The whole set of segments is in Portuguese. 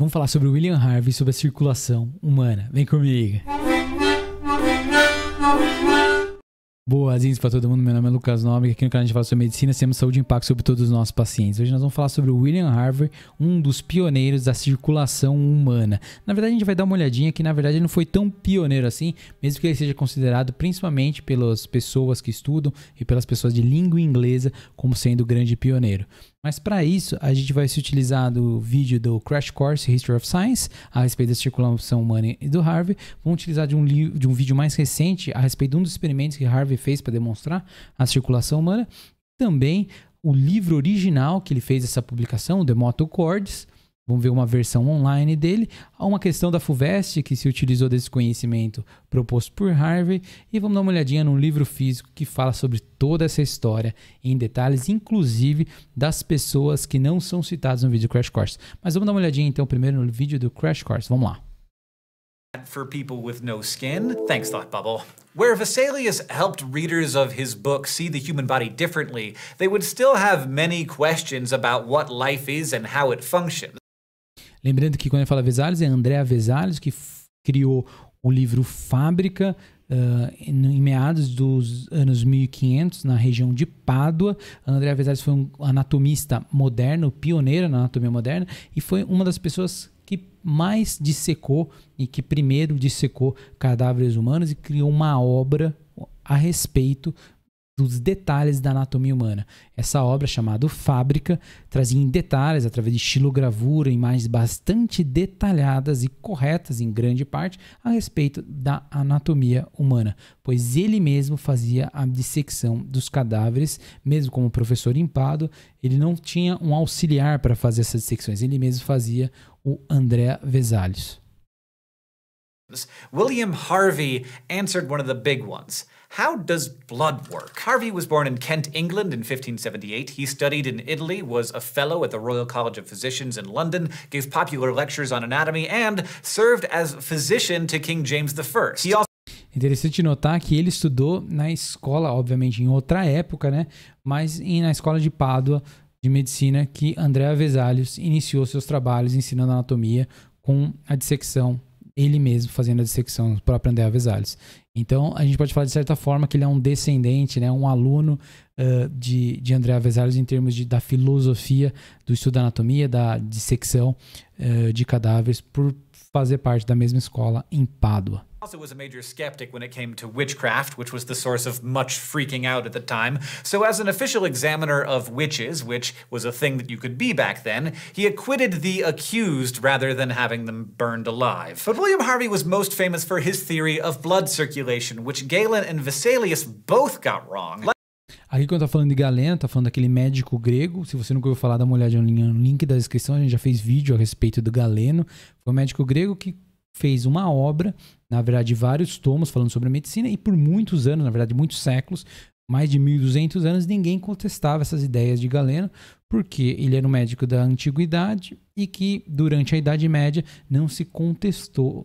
Vamos falar sobre William Harvey, sobre a circulação humana. Vem comigo. Boas-vindas para todo mundo. Meu nome é Lucas Nobre. Aqui no canal a gente fala sobre medicina, temos saúde e impacto sobre todos os nossos pacientes. Hoje nós vamos falar sobre o William Harvey, um dos pioneiros da circulação humana. Na verdade, a gente vai dar uma olhadinha que, na verdade, ele não foi tão pioneiro assim, mesmo que ele seja considerado principalmente pelas pessoas que estudam e pelas pessoas de língua inglesa como sendo o grande pioneiro. Mas para isso, a gente vai se utilizar do vídeo do Crash Course History of Science a respeito da circulação humana e do Harvey. Vamos utilizar de um, de um vídeo mais recente a respeito de um dos experimentos que Harvey fez para demonstrar a circulação humana. Também o livro original que ele fez essa publicação, The Motocords. Vamos ver uma versão online dele, uma questão da FUVEST que se utilizou desse conhecimento proposto por Harvey e vamos dar uma olhadinha num livro físico que fala sobre toda essa história em detalhes, inclusive das pessoas que não são citadas no vídeo Crash Course. Mas vamos dar uma olhadinha então primeiro no vídeo do Crash Course. Vamos lá. For people with no skin, thanks Thought Bubble. Where Vesalius helped readers of his book see the human body differently, they would still have many questions about what life is and how it functions. Lembrando que quando eu falo Vesalhes é André Vesalhes que criou o livro Fábrica uh, em meados dos anos 1500 na região de Pádua. André Vesalhes foi um anatomista moderno, pioneiro na anatomia moderna e foi uma das pessoas que mais dissecou e que primeiro dissecou cadáveres humanos e criou uma obra a respeito dos detalhes da anatomia humana. Essa obra, chamada Fábrica, trazia em detalhes, através de estilogravura, imagens bastante detalhadas e corretas, em grande parte, a respeito da anatomia humana, pois ele mesmo fazia a dissecção dos cadáveres, mesmo como professor impado, ele não tinha um auxiliar para fazer essas dissecções, ele mesmo fazia o André Vesalius. William Harvey answered one of the big ones. How does blood work? Harvey was born in Kent, England in 1578. He studied in Italy, was a fellow at the Royal College of Physicians in London, gave popular lectures on anatomy, and served as physician to King James I. He also Interessante notar que ele estudou na escola, obviamente em outra época, né? Mas na escola de Pádua de medicina que Andrea Vesalius iniciou seus trabalhos ensinando anatomia com a dissecção ele mesmo fazendo a dissecção, o próprio André Avesales. Então, a gente pode falar de certa forma que ele é um descendente, né, um aluno uh, de, de André Avesales em termos de, da filosofia do estudo da anatomia, da dissecção uh, de cadáveres por fazer parte da mesma escola em Pádua. Also was a major skeptic when it came to witchcraft, which was the source of much freaking out at the time. So as an official examiner of witches, which was a thing that you could be back then, he acquitted the accused rather than having them burned alive. But William Harvey was most famous for his theory of blood circulation, which Galen and Vesalius both got wrong. Aqui quando tá falando de Galeno, tá falando daquele médico grego. Se você nunca ouviu falar, dá uma olhada no link da descrição. A gente já fez vídeo a respeito do Galeno. Foi um médico grego que fez uma obra, na verdade vários tomos falando sobre a medicina e por muitos anos, na verdade muitos séculos, mais de 1200 anos, ninguém contestava essas ideias de Galeno, porque ele era um médico da antiguidade e que durante a Idade Média não se contestou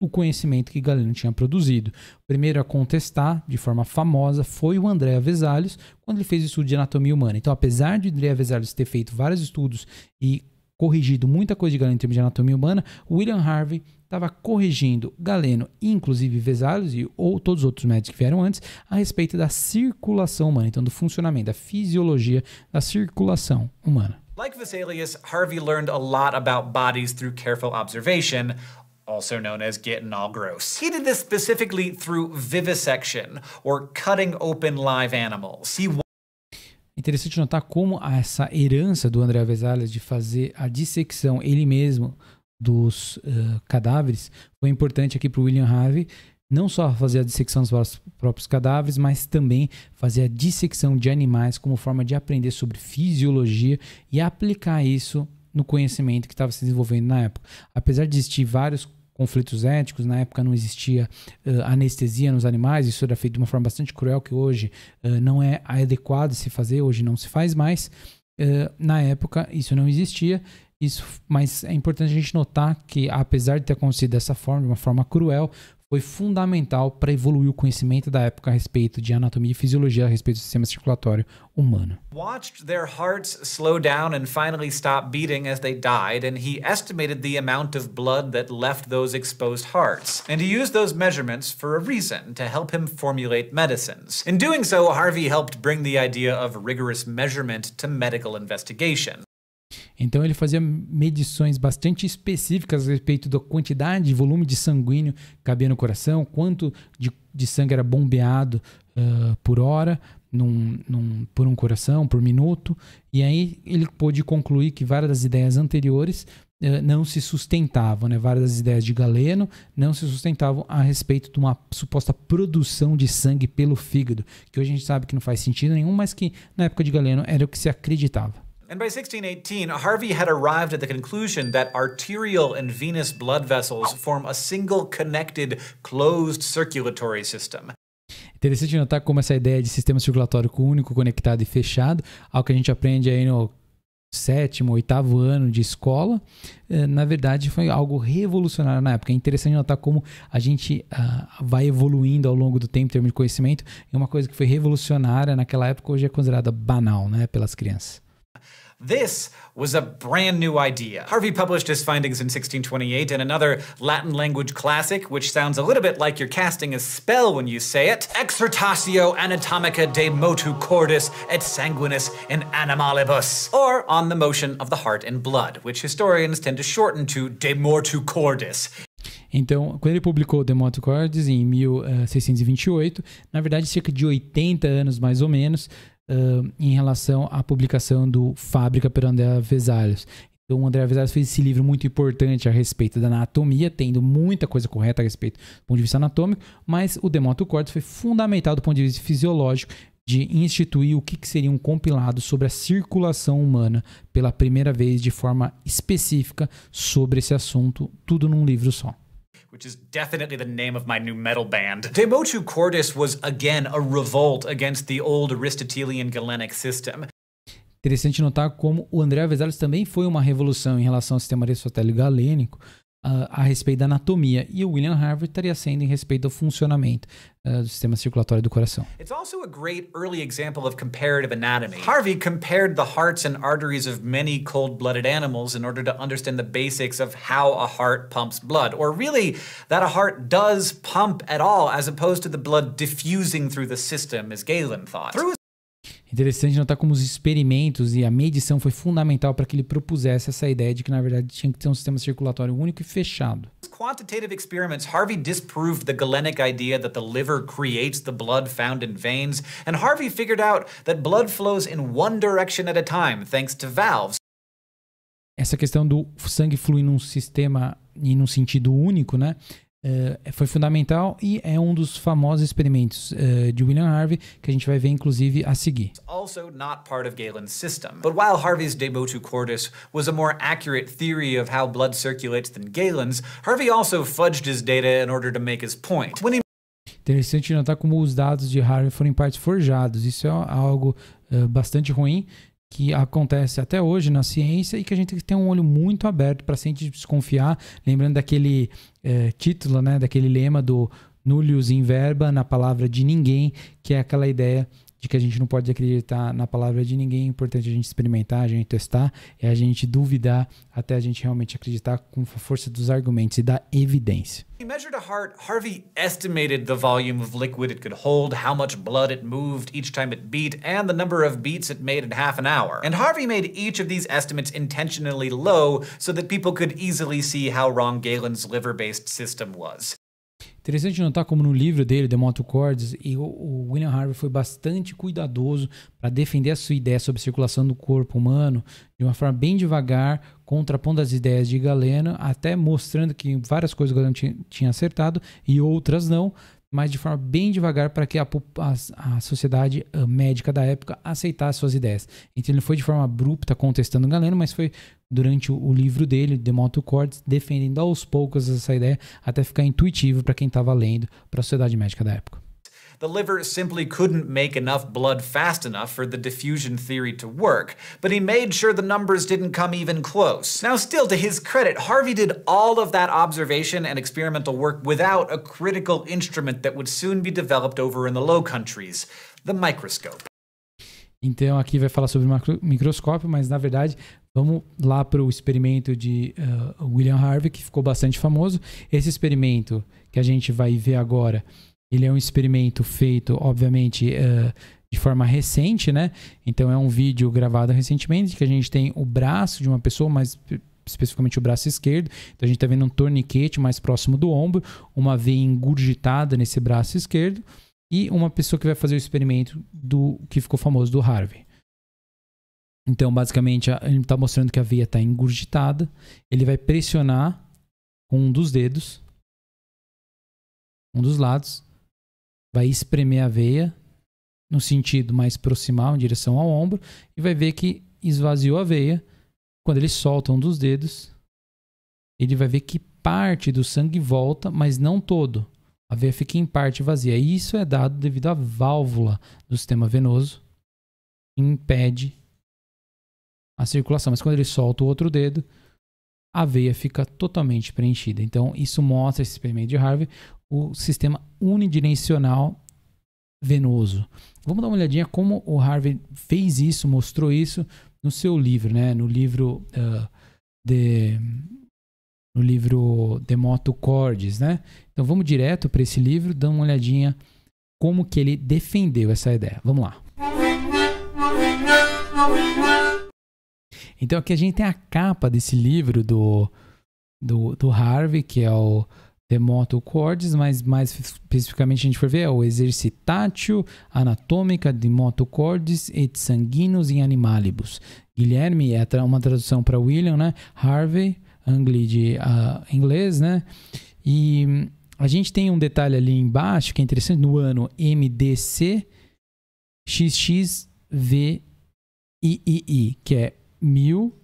o conhecimento que Galeno tinha produzido. O primeiro a contestar, de forma famosa, foi o André Avesalhos, quando ele fez o estudo de anatomia humana. Então, apesar de André Avesalhos ter feito vários estudos e corrigido muita coisa de Galeno em termos de anatomia humana, William Harvey estava corrigindo Galeno, inclusive Vesalhos e ou todos os outros médicos que vieram antes, a respeito da circulação humana, então do funcionamento, da fisiologia da circulação humana. Like Vesalius, Harvey learned a lot about bodies through careful observation, also known as getting all gross. He did this specifically through vivisection, or cutting open live animals. He Interessante notar como essa herança do André Avesalhas de fazer a dissecção ele mesmo dos uh, cadáveres foi importante aqui para o William Harvey, não só fazer a dissecção dos próprios cadáveres, mas também fazer a dissecção de animais como forma de aprender sobre fisiologia e aplicar isso no conhecimento que estava se desenvolvendo na época. Apesar de existir vários conflitos éticos, na época não existia uh, anestesia nos animais, isso era feito de uma forma bastante cruel que hoje uh, não é adequado se fazer, hoje não se faz mais. Uh, na época isso não existia isso, mas é importante a gente notar que, apesar de ter acontecido dessa forma, de uma forma cruel, foi fundamental para evoluir o conhecimento da época a respeito de anatomia e fisiologia a respeito do sistema circulatório humano. Watched their hearts slow down and finally stop beating as they died, and he estimated the amount of blood that left those exposed hearts. And he used those measurements for a reason, to help him formulate medicines. In doing so, Harvey helped bring the idea of rigorous measurement to medical investigation. Então ele fazia medições bastante específicas a respeito da quantidade e volume de sanguíneo que cabia no coração, quanto de, de sangue era bombeado uh, por hora, num, num, por um coração, por minuto. E aí ele pôde concluir que várias das ideias anteriores uh, não se sustentavam, né? várias das ideias de Galeno não se sustentavam a respeito de uma suposta produção de sangue pelo fígado, que hoje a gente sabe que não faz sentido nenhum, mas que na época de Galeno era o que se acreditava. And by 1618, Harvey had arrived at the conclusion that arterial and venous blood vessels form a single connected closed circulatory system. Interessante notar como essa ideia de sistema circulatório único, conectado e fechado, algo que a gente aprende aí no sétimo, oitavo ano de escola, eh, na verdade foi algo revolucionário na época. É interessante notar como a gente ah, vai evoluindo ao longo do tempo em termos de conhecimento, e uma coisa que foi revolucionária naquela época hoje é considerada banal né, pelas crianças. This was a brand new idea. Harvey published his findings in 1628 in another Latin language classic, which sounds a little bit like you're casting a spell when you say it, Exertatio Anatomica de Motu Cordis et Sanguinis in Animalibus, or On the Motion of the Heart and Blood, which historians tend to shorten to De Mortu Cordis. Então, quando ele publicou The Motu Cordis em 1628, na verdade cerca de 80 anos mais ou menos, uh, em relação à publicação do Fábrica pelo André Vesalius. Então, o André Vesalius fez esse livro muito importante a respeito da anatomia, tendo muita coisa correta a respeito do ponto de vista anatômico, mas o Demoto Cortes foi fundamental do ponto de vista fisiológico de instituir o que seria um compilado sobre a circulação humana pela primeira vez de forma específica sobre esse assunto, tudo num livro só. which is definitely the name of my new metal band. Demotu Cordis was again a revolt against the old Aristotelian Galenic system. Interessante notar como o André Avesalis também foi uma revolução em relação ao sistema aristotélico galênico, uh, a respeito da anatomia e o William Harvey estaria sendo em respeito ao funcionamento uh, do sistema circulatório do coração. It's also a great early example of comparative anatomy. Harvey compared the hearts and arteries of many cold-blooded animals in order to understand the basics of how a heart pumps blood, or really that a heart does pump at all, as opposed to the blood diffusing through the system, as Galen thought. Through Interessante notar como os experimentos e a medição foi fundamental para que ele propusesse essa ideia de que na verdade tinha que ter um sistema circulatório único e fechado. Quantitative experiments, Harvey disproved the Galenic idea that the liver creates the blood found in veins, and Harvey figured out that blood flows in one direction at a time thanks to valves. Essa questão do sangue fluir num sistema e num sentido único, né? Eh, é, foi fundamental e é um dos famosos experimentos uh, de William Harvey que a gente vai ver inclusive a seguir. Also not part of Galen's system, but while Harvey's de Motu cordis was a more accurate theory of how blood circulates than Galen's, Harvey also fudged his data in order to make his point. When he... Interessante notar como os dados de Harvey foram em partes forjados. Isso é algo uh, bastante ruim que acontece até hoje na ciência e que a gente tem que ter um olho muito aberto para sempre desconfiar, lembrando daquele é, título, né, daquele lema do nullius in verba, na palavra de ninguém, que é aquela ideia de que a gente não pode acreditar na palavra de ninguém, é importante a gente experimentar, a gente testar, é a gente duvidar até a gente realmente acreditar com a força dos argumentos e da evidência. He measured a heart. Harvey estimated the volume of liquid it could hold, how much blood it moved each time it beat, and the number of beats it made in half an hour. And Harvey made each of these estimates intentionally low so that people could easily see how wrong Galen's liver-based system was. Interessante notar como no livro dele, The Moto e o William Harvey foi bastante cuidadoso para defender a sua ideia sobre circulação do corpo humano de uma forma bem devagar, contrapondo as ideias de Galeno, até mostrando que várias coisas o Galeno tinha acertado e outras não, mas de forma bem devagar para que a, a, a, sociedade ah, médica da época aceitasse suas ideias. Então ele foi de forma abrupta contestando Galeno, mas foi durante o, o livro dele, De Moto Cortes, defendendo aos poucos essa ideia até ficar intuitivo para quem estava lendo para a sociedade médica da época. The liver simply couldn't make enough blood fast enough for the diffusion theory to work, but he made sure the numbers didn't come even close. Now still, to his credit, Harvey did all of that observation and experimental work without a critical instrument that would soon be developed over in the Low Countries, the microscope. Então aqui vai falar sobre o microscópio, mas na verdade vamos lá para o experimento de uh, William Harvey, que ficou bastante famoso. Esse experimento que a gente vai ver agora ele é um experimento feito, obviamente, uh, de forma recente, né? Então é um vídeo gravado recentemente que a gente tem o braço de uma pessoa, mas eh, especificamente o braço esquerdo. Então a gente está vendo um torniquete mais próximo do ombro, uma veia engurgitada nesse braço esquerdo e uma pessoa que vai fazer o experimento do que ficou famoso do Harvey. Então, basicamente, ele está mostrando que a veia está engurgitada. Ele vai pressionar com um dos dedos, um dos lados, vai espremer a veia no sentido mais proximal, em direção ao ombro, e vai ver que esvaziou a veia. Quando ele solta um dos dedos, ele vai ver que parte do sangue volta, mas não todo. A veia fica em parte vazia. E isso é dado devido à válvula do sistema venoso, que impede a circulação. Mas quando ele solta o outro dedo, a veia fica totalmente preenchida. Então, isso mostra esse experimento de Harvey, o sistema unidirecional venoso. Vamos dar uma olhadinha como o Harvey fez isso, mostrou isso no seu livro, né? No livro uh, de no livro de Moto Cordes, né? Então vamos direto para esse livro, dar uma olhadinha como que ele defendeu essa ideia. Vamos lá. Então aqui a gente tem a capa desse livro do do, do Harvey, que é o remoto cordes, mas mais especificamente a gente for ver é o exercitatio anatômica de motocordes et sanguinos in animalibus. Guilherme é uma tradução para William, né? Harvey, Angli de uh, inglês, né? E hum, a gente tem um detalhe ali embaixo que é interessante no ano MDC XXVIII, que é 1000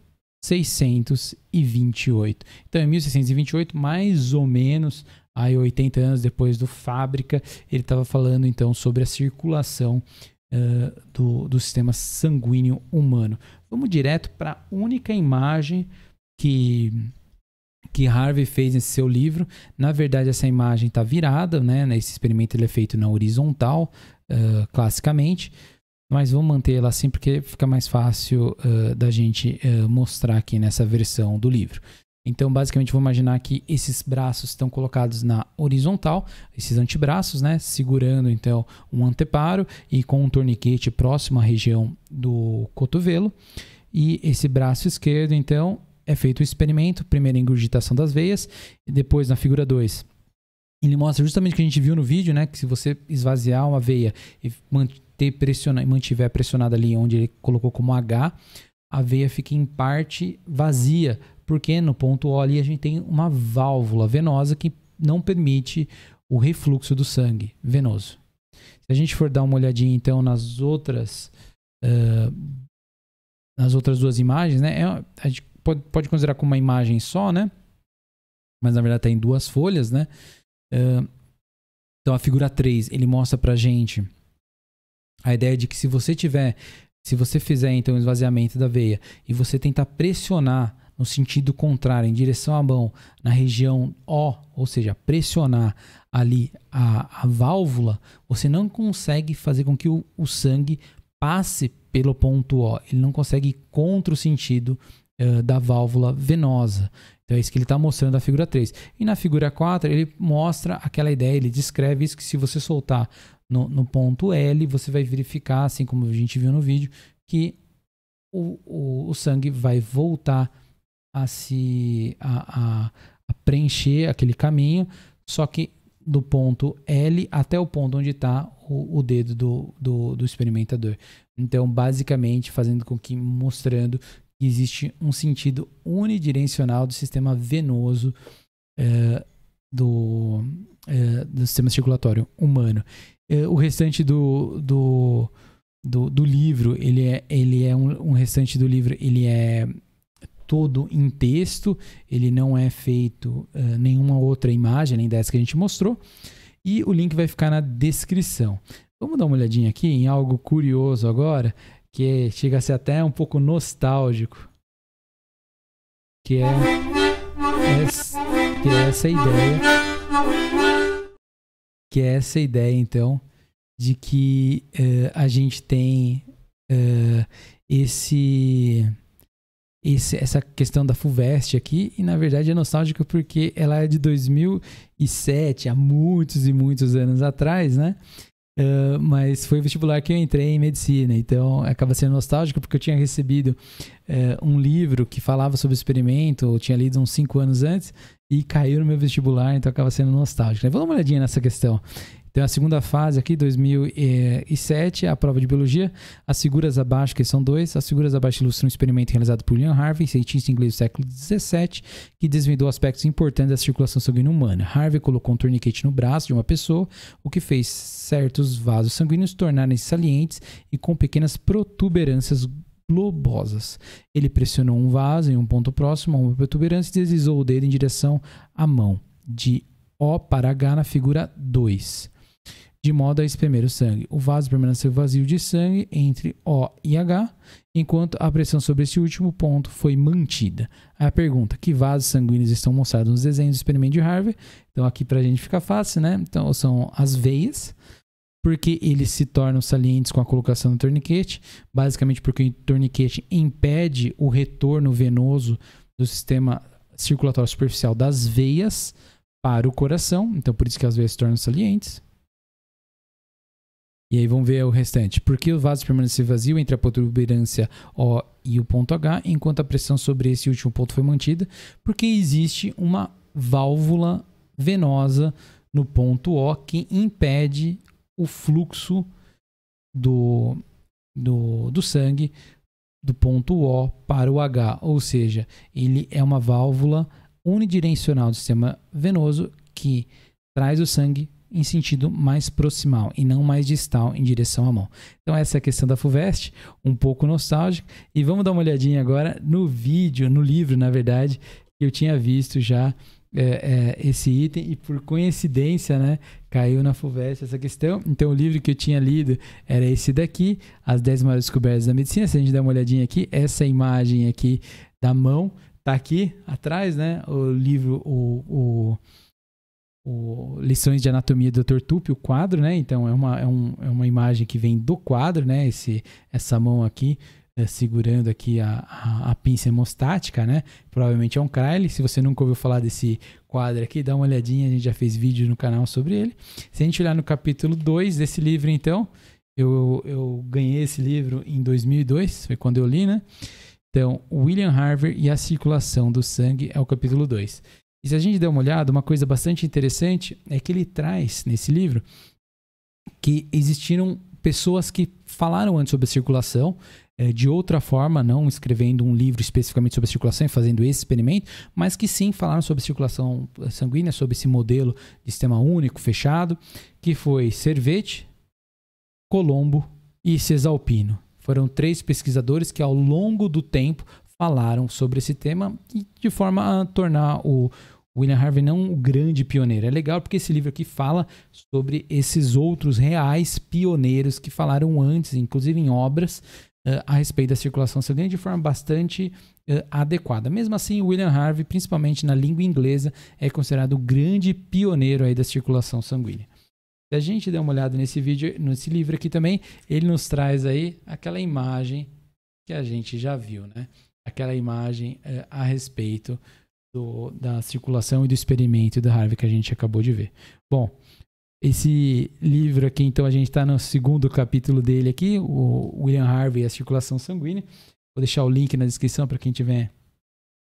1628. Então, em 1628, mais ou menos aí 80 anos depois do Fábrica, ele estava falando então sobre a circulação uh, do, do sistema sanguíneo humano. Vamos direto para a única imagem que que Harvey fez nesse seu livro. Na verdade, essa imagem está virada, né? Esse experimento ele é feito na horizontal, uh, classicamente. Mas vamos manter ela assim porque fica mais fácil uh, da gente uh, mostrar aqui nessa versão do livro. Então, basicamente, vou imaginar que esses braços estão colocados na horizontal, esses antebraços, né? Segurando, então, um anteparo e com um torniquete próximo à região do cotovelo. E esse braço esquerdo, então, é feito o experimento, primeiro a das veias, e depois, na figura 2, ele mostra justamente o que a gente viu no vídeo, né? Que se você esvaziar uma veia e manter pressionado, mantiver pressionada ali onde ele colocou como H, a veia fica em parte vazia, porque no ponto O ali a gente tem uma válvula venosa que não permite o refluxo do sangue venoso. Se a gente for dar uma olhadinha então nas outras uh, nas outras duas imagens, né? É, a gente pode, pode considerar como uma imagem só, né? Mas na verdade tem tá duas folhas, né? Uh, então a figura 3 ele mostra pra gente a ideia é de que se você tiver, se você fizer então o esvaziamento da veia e você tentar pressionar no sentido contrário, em direção à mão, na região O, ou seja, pressionar ali a, a válvula, você não consegue fazer com que o, o sangue passe pelo ponto O. Ele não consegue ir contra o sentido eh, da válvula venosa. Então é isso que ele está mostrando na figura 3. E na figura 4, ele mostra aquela ideia, ele descreve isso que se você soltar no, no ponto L, você vai verificar, assim como a gente viu no vídeo, que o, o, o sangue vai voltar a se a, a, a preencher aquele caminho, só que do ponto L até o ponto onde está o, o, dedo do, do, do, experimentador. Então, basicamente, fazendo com que mostrando que existe um sentido unidirecional do sistema venoso é, do, é, do sistema circulatório humano. É, o restante do, do, do, do, livro, ele é, ele é um, um restante do livro, ele é todo em texto, ele não é feito uh, nenhuma outra imagem, nem dessa que a gente mostrou, e o link vai ficar na descrição. Vamos dar uma olhadinha aqui em algo curioso agora, que chega a ser até um pouco nostálgico. Que é, que é essa ideia. Que é essa ideia, então, de que uh, a gente tem uh, esse, esse, essa questão da Fulvestre aqui, e na verdade é nostálgico porque ela é de 2007, há muitos e muitos anos atrás, né? Uh, mas foi o vestibular que eu entrei em medicina, então acaba sendo nostálgico porque eu tinha recebido uh, um livro que falava sobre o experimento, eu tinha lido uns 5 anos antes e caiu no meu vestibular, então acaba sendo nostálgico. Né? Vou dar uma olhadinha nessa questão. Tem a segunda fase aqui, 2007, a prova de biologia. As figuras abaixo, que são dois. As figuras abaixo ilustram um experimento realizado por William Harvey, cientista inglês do século XVII, que desvendou aspectos importantes da circulação sanguínea humana. Harvey colocou um torniquete no braço de uma pessoa, o que fez certos vasos sanguíneos tornarem salientes e com pequenas protuberâncias globosas. Ele pressionou um vaso em um ponto próximo a uma protuberância e deslizou o dedo em direção à mão, de O para H na figura 2 de modo a espremer o sangue. O vaso permaneceu vazio de sangue entre O e H, enquanto a pressão sobre este último ponto foi mantida. Aí a pergunta: que vasos sanguíneos estão mostrados nos desenhos do experimento de Harvey? Então, aqui para a gente ficar fácil, né? Então, são as veias, porque eles se tornam salientes com a colocação do torniquete, basicamente porque o torniquete impede o retorno venoso do sistema circulatório superficial das veias para o coração, então por isso que as veias se tornam salientes. E aí vamos ver o restante. Porque o vaso permanece vazio entre a protuberância O e o ponto H, enquanto a pressão sobre esse último ponto foi mantida, porque existe uma válvula venosa no ponto O que impede o fluxo do, do, do sangue do ponto O para o H, ou seja, ele é uma válvula unidirecional do sistema venoso que traz o sangue em sentido mais proximal e não mais distal em direção à mão. Então essa é a questão da FUVEST, um pouco nostálgico. E vamos dar uma olhadinha agora no vídeo, no livro, na verdade, que eu tinha visto já é, é, esse item e por coincidência, né, caiu na FUVEST essa questão. Então o livro que eu tinha lido era esse daqui, As 10 Maiores Descobertas da Medicina. Se a gente der uma olhadinha aqui, essa imagem aqui da mão tá aqui atrás, né, o livro, o, o o Lições de Anatomia do Dr. Tupi, o quadro, né? Então é uma, é, um, é uma imagem que vem do quadro, né? Esse, essa mão aqui é, segurando aqui a, a, a, pinça hemostática, né? Provavelmente é um kyle Se você nunca ouviu falar desse quadro aqui, dá uma olhadinha, a gente já fez vídeo no canal sobre ele. Se a gente olhar no capítulo 2 desse livro, então, eu, eu ganhei esse livro em 2002, foi quando eu li, né? Então, William Harvey e a circulação do sangue é o capítulo 2. E se a gente der uma olhada, uma coisa bastante interessante é que ele traz nesse livro que existiram pessoas que falaram antes sobre circulação, é, de outra forma, não escrevendo um livro especificamente sobre circulação e fazendo esse experimento, mas que sim falaram sobre circulação sanguínea, sobre esse modelo de sistema único, fechado, que foi Servete, Colombo e Cesalpino. Foram três pesquisadores que ao longo do tempo falaram sobre esse tema de forma a tornar o, William Harvey não o grande pioneiro. É legal porque esse livro aqui fala sobre esses outros reais pioneiros que falaram antes, inclusive em obras, uh, a respeito da circulação sanguínea de forma bastante uh, adequada. Mesmo assim, William Harvey, principalmente na língua inglesa, é considerado o grande pioneiro aí da circulação sanguínea. Se a gente der uma olhada nesse vídeo, nesse livro aqui também, ele nos traz aí aquela imagem que a gente já viu, né? Aquela imagem uh, a respeito do, da circulação e do experimento da Harvey que a gente acabou de ver. Bom, esse livro aqui, então, a gente está no segundo capítulo dele aqui, o William Harvey e a circulação sanguínea. Vou deixar o link na descrição para quem tiver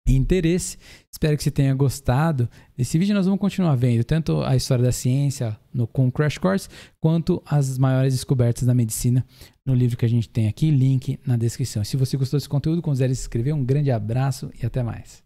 interesse. Espero que você tenha gostado desse vídeo. Nós vamos continuar vendo tanto a história da ciência no, com Crash Course, quanto as maiores descobertas da medicina no livro que a gente tem aqui. Link na descrição. Se você gostou desse conteúdo, considere se inscrever. Um grande abraço e até mais.